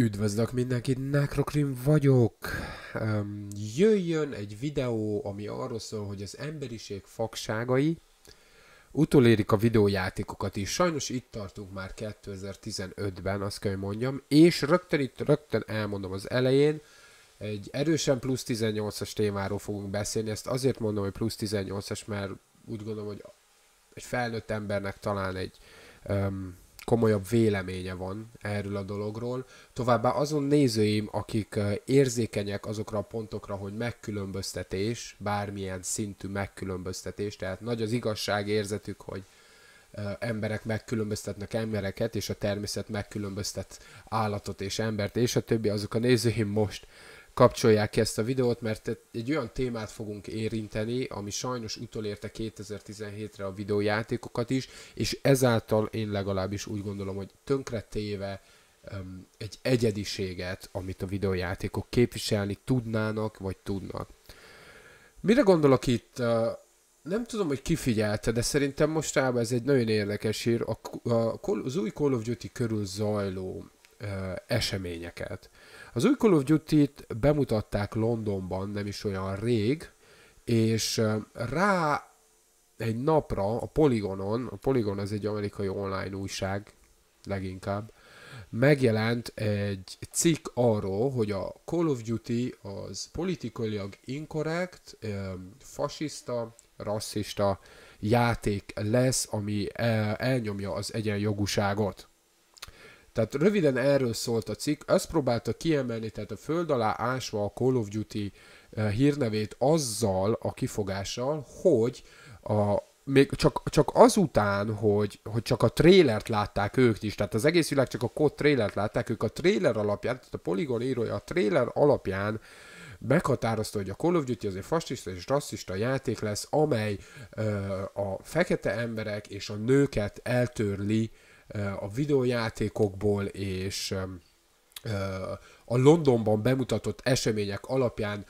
Üdvözlök mindenkit, Necrokrim vagyok! jöjjön egy videó, ami arról szól, hogy az emberiség fogságai utolérik a videójátékokat is. Sajnos itt tartunk már 2015-ben, azt kell, hogy mondjam, és rögtön itt, rögtön elmondom az elején, egy erősen plusz 18-as témáról fogunk beszélni, ezt azért mondom, hogy plusz 18-as, mert úgy gondolom, hogy egy felnőtt embernek talán egy um, komolyabb véleménye van erről a dologról. Továbbá azon nézőim, akik érzékenyek azokra a pontokra, hogy megkülönböztetés, bármilyen szintű megkülönböztetés, tehát nagy az igazság érzetük, hogy emberek megkülönböztetnek embereket, és a természet megkülönböztet állatot és embert, és a többi, azok a nézőim most kapcsolják ki ezt a videót, mert egy olyan témát fogunk érinteni, ami sajnos utolérte 2017-re a videójátékokat is, és ezáltal én legalábbis úgy gondolom, hogy tönkretéve um, egy egyediséget, amit a videójátékok képviselni tudnának, vagy tudnak. Mire gondolok itt? nem tudom, hogy kifigyelte, de szerintem mostában ez egy nagyon érdekes hír. az új Call of Duty körül zajló eseményeket. Az új Call of Duty-t bemutatták Londonban nem is olyan rég, és rá egy napra a Polygonon, a Polygon az egy amerikai online újság leginkább, megjelent egy cikk arról, hogy a Call of Duty az politikailag inkorrekt, fasiszta, rasszista játék lesz, ami elnyomja az egyenjogúságot. Tehát röviden erről szólt a cikk, ezt próbálta kiemelni, tehát a föld alá ásva a Call of Duty eh, hírnevét azzal a kifogással, hogy a, még csak, csak azután, hogy, hogy csak a trélert látták ők is, tehát az egész világ csak a kod trélert látták, ők a tréler alapján, tehát a Polygon írója a tréler alapján meghatározta, hogy a Call of Duty az egy fasiszta és rasszista játék lesz, amely ö, eh, a fekete emberek és a nőket eltörli a videójátékokból és a Londonban bemutatott események alapján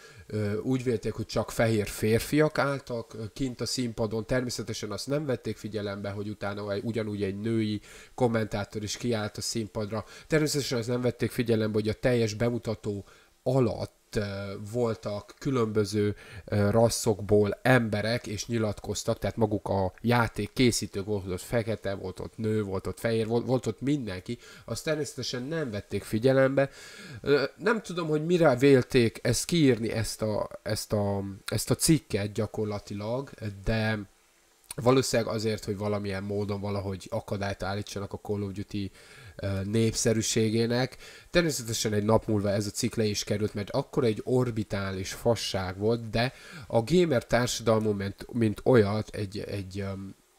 úgy vélték, hogy csak fehér férfiak álltak kint a színpadon. Természetesen azt nem vették figyelembe, hogy utána ugyanúgy egy női kommentátor is kiállt a színpadra. Természetesen azt nem vették figyelembe, hogy a teljes bemutató alatt ott voltak különböző rasszokból emberek, és nyilatkoztak, tehát maguk a játék készítők volt ott fekete, volt ott nő, volt ott fehér, volt, volt ott mindenki, azt természetesen nem vették figyelembe. Nem tudom, hogy mire vélték ezt kiírni, ezt a, ezt a, ezt a cikket gyakorlatilag, de valószínűleg azért, hogy valamilyen módon valahogy akadályt állítsanak a Call of Duty népszerűségének. Természetesen egy nap múlva ez a cikk le is került, mert akkor egy orbitális fasság volt, de a gamer társadalmon, mint, mint olyat, egy, egy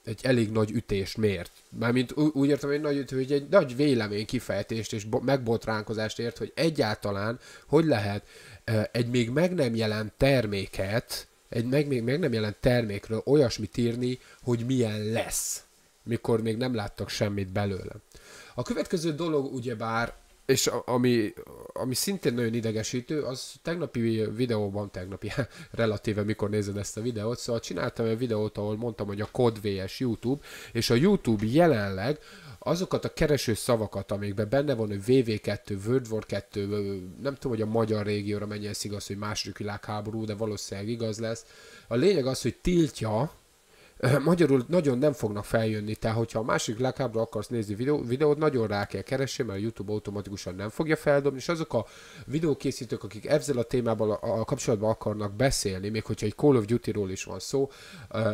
egy elég nagy ütést mért. Mármint úgy értem, hogy nagy ütő, hogy egy nagy vélemény kifejtést és megbotránkozást ért, hogy egyáltalán hogy lehet egy még meg nem jelent terméket, egy meg, még meg nem jelent termékről olyasmit írni, hogy milyen lesz, mikor még nem láttak semmit belőle. A következő dolog ugyebár, és ami, ami szintén nagyon idegesítő, az tegnapi videóban, tegnapi relatíve mikor nézed ezt a videót, szóval csináltam egy videót, ahol mondtam, hogy a kodvélyes YouTube, és a YouTube jelenleg azokat a kereső szavakat, amikben benne van, hogy VV2, World War 2, nem tudom, hogy a magyar régióra mennyi ez igaz, hogy második világháború, de valószínűleg igaz lesz. A lényeg az, hogy tiltja Magyarul nagyon nem fognak feljönni, tehát hogyha a másik lekábra akarsz nézni videó, videót, nagyon rá kell keresni, mert a YouTube automatikusan nem fogja feldobni, és azok a videókészítők, akik ezzel a témával a, a kapcsolatban akarnak beszélni, még hogyha egy Call of Duty-ról is van szó,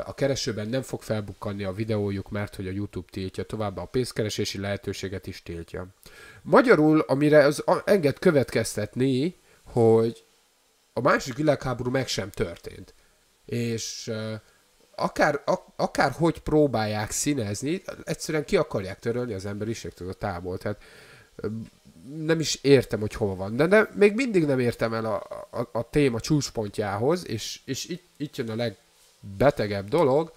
a keresőben nem fog felbukkanni a videójuk, mert hogy a YouTube tiltja, továbbá a pénzkeresési lehetőséget is tiltja. Magyarul, amire az enged következtetni, hogy a másik világháború meg sem történt. És uh, akár, ak, akárhogy próbálják színezni, egyszerűen ki akarják törölni az emberiségtől a távol. Tehát nem is értem, hogy hol van. De nem, még mindig nem értem el a, a, a téma csúcspontjához, és, és itt, itt jön a legbetegebb dolog.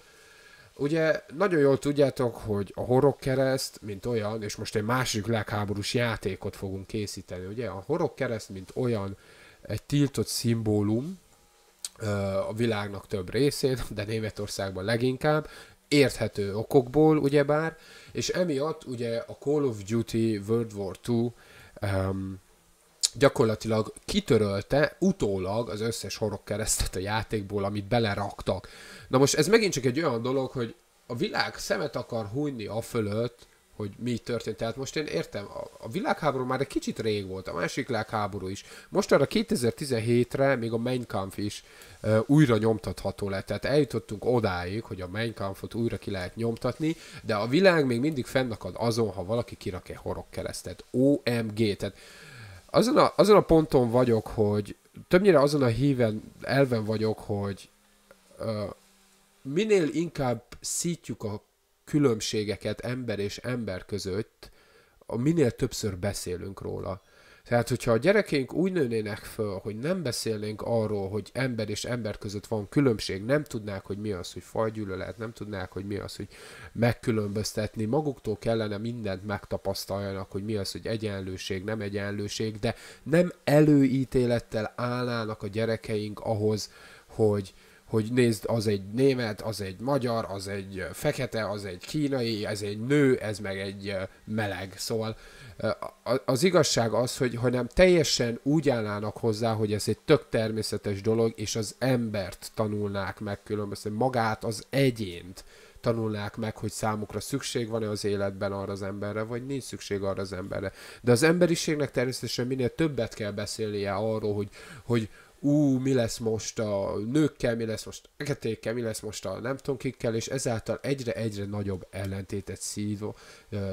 Ugye nagyon jól tudjátok, hogy a kereszt, mint olyan, és most egy másik legháborús játékot fogunk készíteni, ugye? A kereszt, mint olyan egy tiltott szimbólum, a világnak több részén, de Németországban leginkább, érthető okokból ugyebár, és emiatt ugye a Call of Duty World War II um, gyakorlatilag kitörölte utólag az összes horog keresztet a játékból, amit beleraktak. Na most ez megint csak egy olyan dolog, hogy a világ szemet akar hunyni a fölött, hogy mi történt. Tehát most én értem, a, a világháború már egy kicsit rég volt, a másik világháború is. Most arra 2017-re még a Mein Kampf is uh, újra nyomtatható lett. Tehát eljutottunk odáig, hogy a Mein Kampfot újra ki lehet nyomtatni, de a világ még mindig fennakad azon, ha valaki kirak egy horog keresztet. OMG. Tehát azon a, azon a ponton vagyok, hogy többnyire azon a híven, elven vagyok, hogy uh, minél inkább szítjuk a különbségeket ember és ember között, minél többször beszélünk róla. Tehát, hogyha a gyerekeink úgy nőnének föl, hogy nem beszélnénk arról, hogy ember és ember között van különbség, nem tudnák, hogy mi az, hogy fajgyűlölet, nem tudnák, hogy mi az, hogy megkülönböztetni, maguktól kellene mindent megtapasztaljanak, hogy mi az, hogy egyenlőség, nem egyenlőség, de nem előítélettel állnának a gyerekeink ahhoz, hogy, hogy nézd, az egy német, az egy magyar, az egy fekete, az egy kínai, ez egy nő, ez meg egy meleg. Szóval az igazság az, hogy ha nem teljesen úgy állnának hozzá, hogy ez egy tök természetes dolog, és az embert tanulnák meg különböző, magát az egyént tanulnák meg, hogy számukra szükség van-e az életben arra az emberre, vagy nincs szükség arra az emberre. De az emberiségnek természetesen minél többet kell beszélnie arról, hogy, hogy, ú, mi lesz most a nőkkel, mi lesz most a ketékkel, mi lesz most a nem tudom kikkel, és ezáltal egyre-egyre nagyobb ellentétet szítva,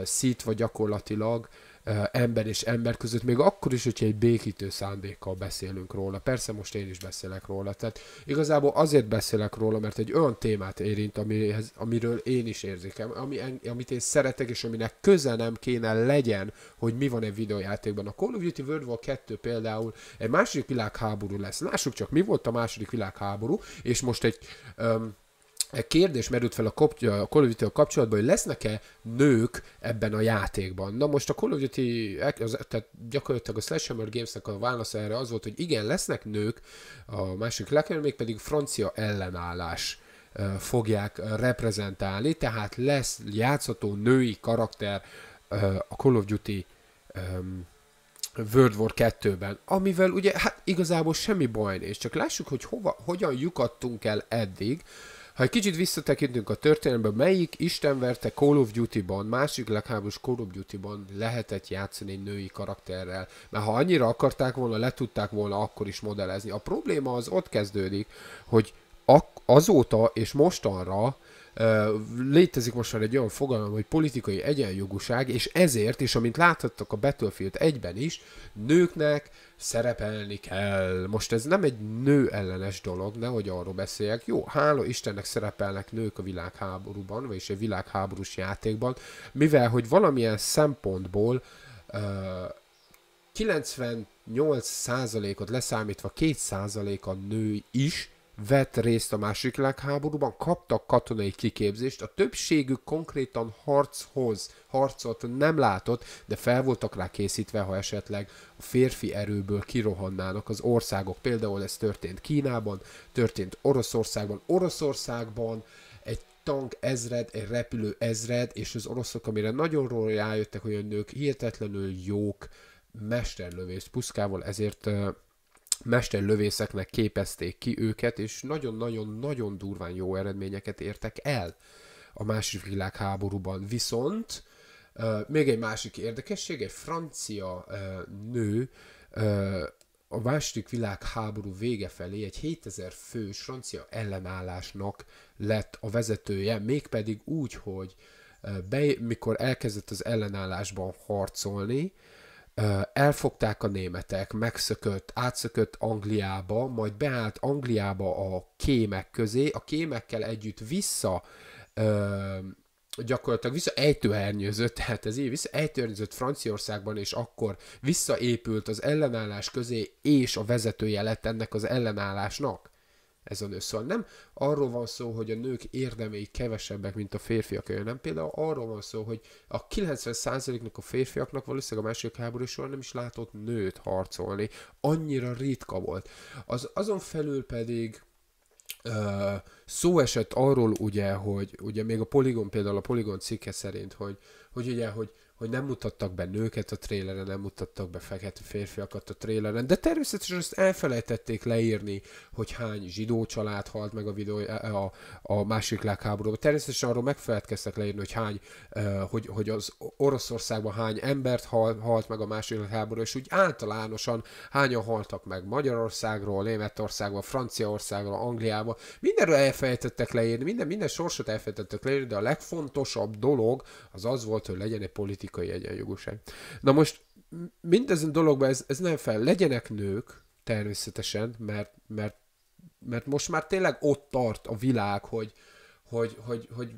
szítva gyakorlatilag ember és ember között, még akkor is, hogyha egy békítő szándékkal beszélünk róla. Persze most én is beszélek róla. Tehát igazából azért beszélek róla, mert egy olyan témát érint, amihez, amiről én is érzékem, ami, amit én szeretek, és aminek köze nem kéne legyen, hogy mi van egy videójátékban. A Call of Duty World War 2 például egy második világháború lesz. Lássuk csak, mi volt a második világháború, és most egy... Um, E kérdés merült fel a, koptya, a Call of duty a kapcsolatban, hogy lesznek-e nők ebben a játékban. Na most a Call of Duty, e- az, tehát gyakorlatilag a Hammer Games-nek a válasza erre az volt, hogy igen, lesznek nők a másik lekerül, pedig francia ellenállás e, fogják reprezentálni, tehát lesz játszható női karakter a Call of Duty World War 2-ben, amivel ugye hát igazából semmi baj nincs, csak lássuk, hogy hova, hogyan lyukadtunk el eddig. Ha egy kicsit visszatekintünk a történelembe, melyik Isten verte Call of Duty-ban, másik legháborús Call of Duty-ban lehetett játszani egy női karakterrel? Mert ha annyira akarták volna, le tudták volna akkor is modellezni. A probléma az ott kezdődik, hogy azóta és mostanra Létezik most már egy olyan fogalom, hogy politikai egyenjogúság, és ezért, és amint láthattak a Battlefield 1-ben is, nőknek szerepelni kell. Most ez nem egy nő ellenes dolog, nehogy arról beszéljek. Jó, hála Istennek szerepelnek nők a világháborúban, vagyis a világháborús játékban, mivel hogy valamilyen szempontból uh, 98%-ot leszámítva 2% a nő is vett részt a második világháborúban, kaptak katonai kiképzést, a többségük konkrétan harchoz, harcot nem látott, de fel voltak rá készítve, ha esetleg a férfi erőből kirohannának az országok. Például ez történt Kínában, történt Oroszországban. Oroszországban egy tank ezred, egy repülő ezred, és az oroszok, amire nagyon róla rájöttek, hogy a nők hihetetlenül jók mesterlövést puszkával, ezért mesterlövészeknek képezték ki őket, és nagyon-nagyon-nagyon durván jó eredményeket értek el a második világháborúban. Viszont uh, még egy másik érdekesség, egy francia uh, nő uh, a második világháború vége felé egy 7000 fős francia ellenállásnak lett a vezetője, mégpedig úgy, hogy be, mikor elkezdett az ellenállásban harcolni, elfogták a németek, megszökött, átszökött Angliába, majd beállt Angliába a kémek közé, a kémekkel együtt vissza gyakorlatilag vissza ejtőernyőzött, tehát ez így vissza ejtőernyőzött Franciaországban, és akkor visszaépült az ellenállás közé, és a vezetője lett ennek az ellenállásnak ez a nő. Szóval nem arról van szó, hogy a nők érdemei kevesebbek, mint a férfiak, nem például arról van szó, hogy a 90%-nak a férfiaknak valószínűleg a második háború során nem is látott nőt harcolni. Annyira ritka volt. Az azon felül pedig Uh, szó esett arról ugye, hogy ugye még a Polygon, például a Polygon cikke szerint, hogy, hogy ugye, hogy hogy nem mutattak be nőket a tréleren, nem mutattak be fekete férfiakat a tréleren, de természetesen ezt elfelejtették leírni, hogy hány zsidó család halt meg a, videó, a, a másik világháborúban. Természetesen arról megfelelkeztek leírni, hogy hány, hogy, hogy az Oroszországban hány embert hal, halt meg a másik világháború, és úgy általánosan hányan haltak meg Magyarországról, Németországról, Franciaországról, Angliában. Mindenről elfelejtettek leírni, minden, minden sorsot elfelejtettek leírni, de a legfontosabb dolog az az volt, hogy legyen egy politikai politikai egyenjogúság. Na most mindezen dologban ez, ez nem fel. Legyenek nők, természetesen, mert, mert, mert most már tényleg ott tart a világ, hogy, hogy, hogy, hogy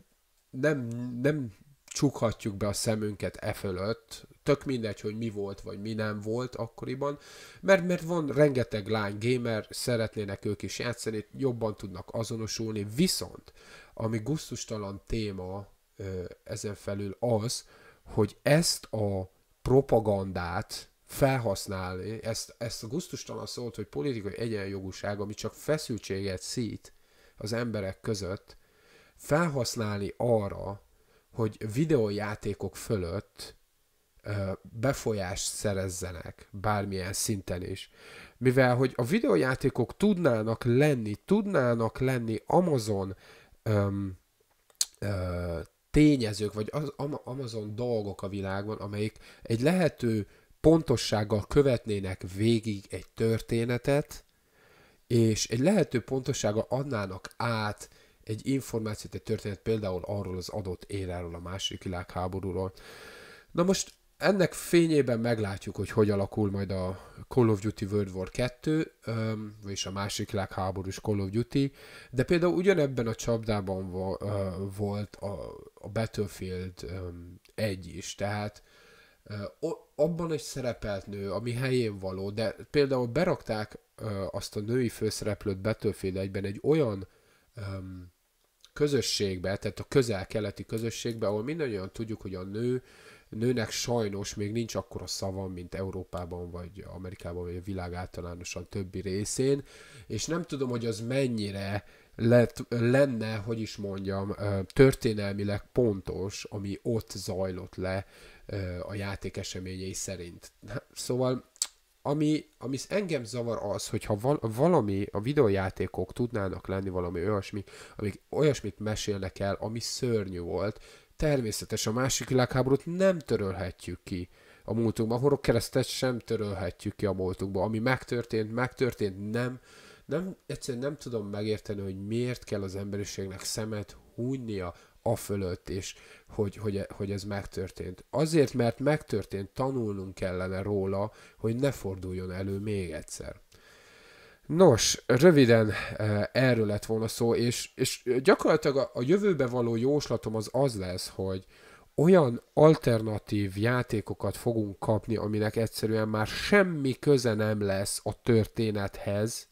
nem, nem csukhatjuk be a szemünket e fölött, tök mindegy, hogy mi volt, vagy mi nem volt akkoriban, mert, mert van rengeteg lány gamer, szeretnének ők is játszani, jobban tudnak azonosulni, viszont ami gusztustalan téma ezen felül az, hogy ezt a propagandát felhasználni, ezt, ezt a gusztustalan szólt, hogy politikai egyenjogúság, ami csak feszültséget szít az emberek között, felhasználni arra, hogy videójátékok fölött befolyást szerezzenek bármilyen szinten is. Mivel, hogy a videójátékok tudnának lenni, tudnának lenni Amazon öm, ö, tényezők, vagy az, Amazon dolgok a világban, amelyik egy lehető pontossággal követnének végig egy történetet, és egy lehető pontossággal adnának át egy információt, egy történet például arról az adott éráról, a második világháborúról. Na most ennek fényében meglátjuk, hogy hogy alakul majd a Call of Duty World War 2, vagyis a másik világháborús Call of Duty, de például ugyanebben a csapdában volt a Battlefield 1 is, tehát abban is szerepelt nő, ami helyén való, de például berakták azt a női főszereplőt Battlefield 1-ben egy olyan közösségbe, tehát a közel-keleti közösségbe, ahol mindannyian tudjuk, hogy a nő nőnek sajnos még nincs akkora szava, mint Európában, vagy Amerikában, vagy a világ általánosan többi részén, és nem tudom, hogy az mennyire lett, lenne, hogy is mondjam, történelmileg pontos, ami ott zajlott le a játék eseményei szerint. Szóval ami, ami engem zavar az, hogyha valami, a videojátékok tudnának lenni valami olyasmi, amik olyasmit mesélnek el, ami szörnyű volt, Természetes a másik világháborút nem törölhetjük ki a múltunkba, a horog keresztet sem törölhetjük ki a múltunkba. Ami megtörtént, megtörtént, nem. nem egyszerűen nem tudom megérteni, hogy miért kell az emberiségnek szemet húnynia a fölött, és hogy, hogy, hogy ez megtörtént. Azért, mert megtörtént, tanulnunk kellene róla, hogy ne forduljon elő még egyszer. Nos, röviden eh, erről lett volna szó, és, és gyakorlatilag a, a jövőbe való jóslatom az az lesz, hogy olyan alternatív játékokat fogunk kapni, aminek egyszerűen már semmi köze nem lesz a történethez,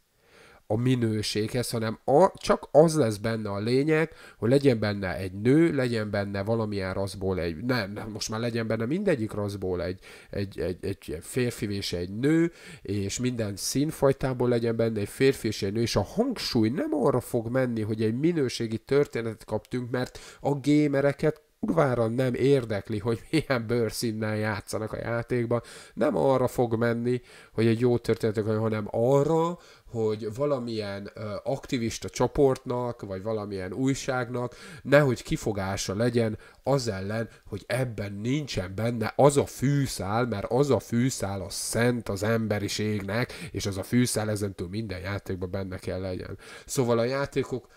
a minőséghez, hanem a, csak az lesz benne a lényeg, hogy legyen benne egy nő, legyen benne valamilyen raszból egy, nem, nem most már legyen benne mindegyik raszból egy, egy, egy, egy férfi és egy nő, és minden színfajtából legyen benne egy férfi és egy nő, és a hangsúly nem arra fog menni, hogy egy minőségi történetet kaptunk, mert a gémereket kurvára nem érdekli, hogy milyen bőrszínnel játszanak a játékban. Nem arra fog menni, hogy egy jó történetek, hanem arra, hogy valamilyen ö, aktivista csoportnak, vagy valamilyen újságnak nehogy kifogása legyen az ellen, hogy ebben nincsen benne az a fűszál, mert az a fűszál a szent az emberiségnek, és az a fűszál ezentúl minden játékban benne kell legyen. Szóval a játékok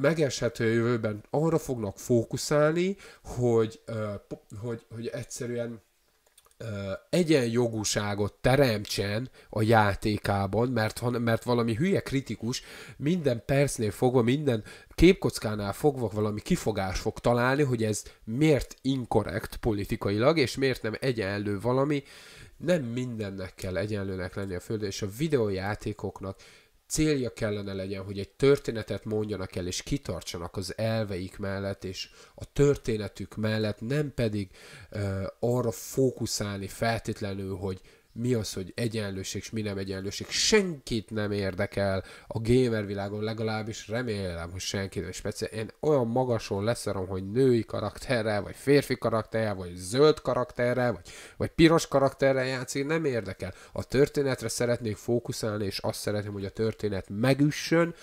megeshető a jövőben arra fognak fókuszálni, hogy, hogy, hogy egyszerűen egyenjogúságot teremtsen a játékában, mert, mert valami hülye kritikus minden percnél fogva, minden képkockánál fogva valami kifogás fog találni, hogy ez miért inkorrekt politikailag, és miért nem egyenlő valami. Nem mindennek kell egyenlőnek lenni a földön, és a videójátékoknak célja kellene legyen, hogy egy történetet mondjanak el, és kitartsanak az elveik mellett, és a történetük mellett, nem pedig uh, arra fókuszálni feltétlenül, hogy mi az, hogy egyenlőség, és mi nem egyenlőség. Senkit nem érdekel a gamer világon legalábbis, remélem, hogy senkit, nem speciál. Én olyan magason leszarom, hogy női karakterrel, vagy férfi karakterrel, vagy zöld karakterrel, vagy, vagy piros karakterrel játszik, nem érdekel. A történetre szeretnék fókuszálni, és azt szeretném, hogy a történet megüssön,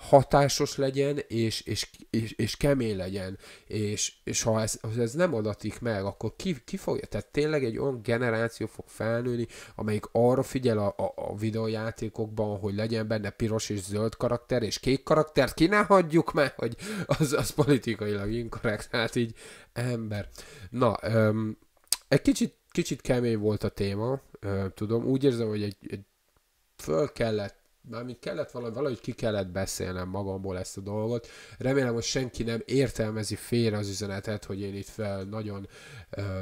hatásos legyen, és, és, és, és kemény legyen. És, és ha, ez, ha ez nem adatik meg, akkor ki, ki fogja? Tehát tényleg egy olyan generáció fog felnőni, amelyik arra figyel a, a, a videójátékokban, hogy legyen benne piros és zöld karakter, és kék karakter, ki ne hagyjuk meg, hogy az, az politikailag inkorrekt, hát így ember. Na, öm, egy kicsit, kicsit kemény volt a téma, öm, tudom, úgy érzem, hogy egy, egy föl kellett mármint kellett valahogy, valahogy ki kellett beszélnem magamból ezt a dolgot. Remélem, hogy senki nem értelmezi félre az üzenetet, hogy én itt fel nagyon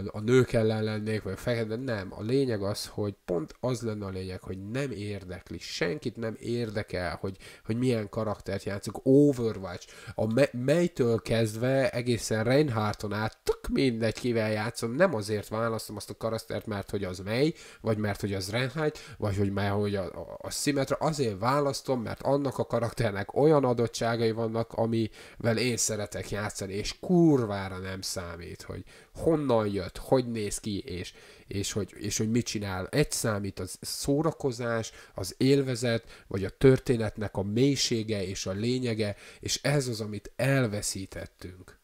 a nők ellen lennék, vagy a fekete, nem. A lényeg az, hogy pont az lenne a lényeg, hogy nem érdekli, senkit nem érdekel, hogy, hogy milyen karaktert játszunk. Overwatch, a me- melytől kezdve egészen Reinhardton át, tök mindegy, kivel játszom, nem azért választom azt a karaktert, mert hogy az mely, vagy mert hogy az Reinhardt, vagy hogy már hogy a, a, a Symmetra, azért választom, mert annak a karakternek olyan adottságai vannak, amivel én szeretek játszani, és kurvára nem számít, hogy honnan jött, hogy néz ki, és, és, hogy, és hogy mit csinál. Egy számít az szórakozás, az élvezet, vagy a történetnek a mélysége és a lényege, és ez az, amit elveszítettünk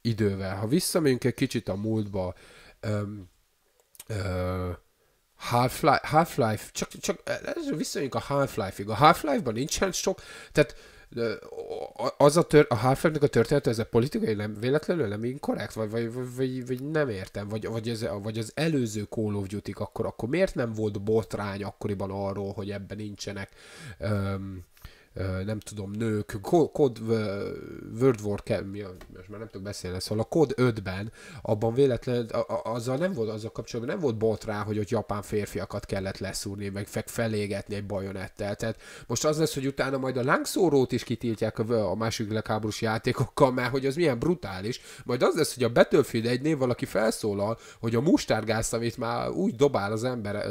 idővel. Ha visszamegyünk egy kicsit a múltba, öm, öm, Half-Life, Half-Life csak, csak e, visszajönjük a Half-Life-ig. A Half-Life-ban nincsen sok, tehát az a, tör, a Half-Life-nek a története, ez a politikai nem, véletlenül nem inkorrekt, vagy, vagy, vagy, vagy nem értem, vagy, vagy, ez, vagy az előző Call of duty akkor, akkor miért nem volt botrány akkoriban arról, hogy ebben nincsenek um, nem tudom, nők, kod World War K, mi a, most már nem tudok beszélni, szóval a kod 5-ben, abban véletlenül, azzal nem volt, azzal kapcsolatban nem volt bot rá, hogy ott japán férfiakat kellett leszúrni, meg fek felégetni egy bajonettel. Tehát most az lesz, hogy utána majd a lángszórót is kitiltják a, a másik világháborús játékokkal, mert hogy az milyen brutális. Majd az lesz, hogy a Battlefield név, valaki felszólal, hogy a mustárgázt, amit már úgy dobál az ember,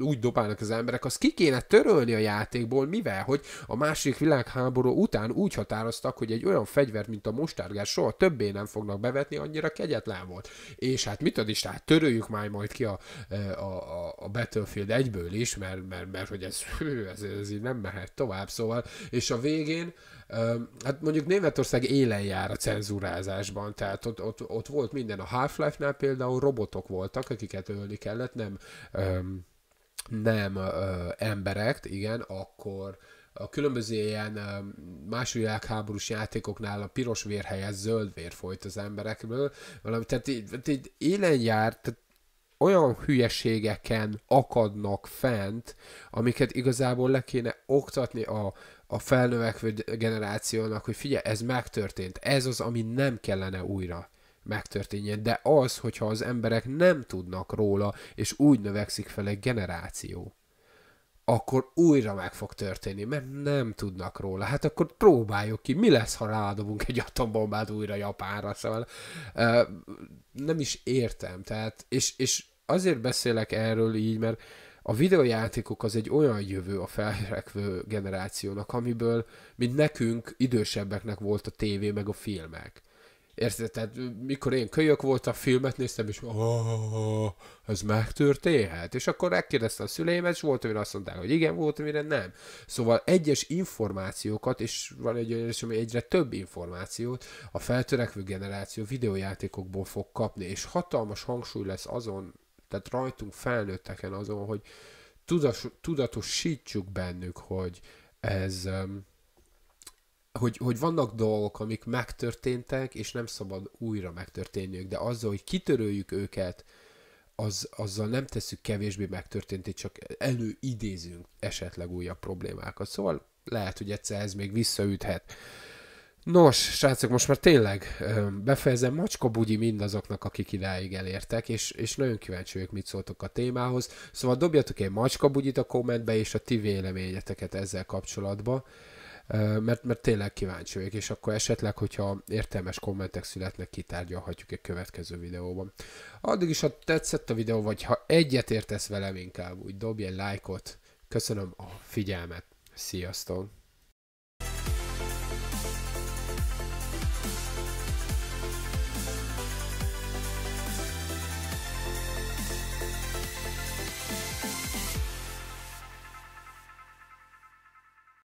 úgy dobálnak az emberek, azt ki kéne törölni a játékból, mivel, hogy a más második világháború után úgy határoztak, hogy egy olyan fegyvert, mint a mustárgás, soha többé nem fognak bevetni, annyira kegyetlen volt. És hát mit ad is, tehát törőjük már majd ki a, e, a, a, a Battlefield egyből is, mert, mert, mert hogy ez, ez, ez így nem mehet tovább, szóval. És a végén, e, hát mondjuk Németország élen jár a cenzúrázásban, tehát ott, ott, ott volt minden. A Half-Life-nál például robotok voltak, akiket ölni kellett, nem... E, nem ö, emberekt, igen, akkor a különböző ilyen második világháborús játékoknál a piros vér helyett zöld vér folyt az emberekből, valami, tehát így, így élen jár, tehát olyan hülyeségeken akadnak fent, amiket igazából le kéne oktatni a, a felnövekvő generációnak, hogy figyelj, ez megtörtént, ez az, ami nem kellene újra megtörténjen, de az, hogyha az emberek nem tudnak róla, és úgy növekszik fel egy generáció akkor újra meg fog történni, mert nem tudnak róla. Hát akkor próbáljuk ki, mi lesz, ha rádobunk egy atombombát újra Japánra, szóval uh, nem is értem, tehát, és, és azért beszélek erről így, mert a videojátékok az egy olyan jövő a felrekvő generációnak, amiből, mint nekünk, idősebbeknek volt a tévé meg a filmek. Érted? Tehát mikor én kölyök voltam, filmet néztem, és oh, ez megtörténhet. És akkor megkérdezte a szüleimet, és volt, amire azt mondták, hogy igen, volt, amire nem. Szóval egyes információkat, és van egy olyan, ami egyre több információt a feltörekvő generáció videójátékokból fog kapni, és hatalmas hangsúly lesz azon, tehát rajtunk felnőtteken azon, hogy tudatos, tudatosítsuk bennük, hogy ez um, hogy, hogy vannak dolgok, amik megtörténtek, és nem szabad újra megtörténniük, de azzal, hogy kitöröljük őket, az, azzal nem tesszük kevésbé megtörténtét, csak előidézünk esetleg újabb problémákat. Szóval lehet, hogy egyszer ez még visszaüthet. Nos, srácok, most már tényleg befejezem macska bugyi mindazoknak, akik idáig elértek, és, és nagyon kíváncsi vagyok, mit szóltok a témához. Szóval dobjatok egy macska bugyit a kommentbe, és a ti véleményeteket ezzel kapcsolatban mert, mert tényleg kíváncsi vagyok, és akkor esetleg, hogyha értelmes kommentek születnek, kitárgyalhatjuk egy következő videóban. Addig is, ha tetszett a videó, vagy ha egyet értesz velem inkább, úgy dobj egy lájkot. Köszönöm a figyelmet. Sziasztok!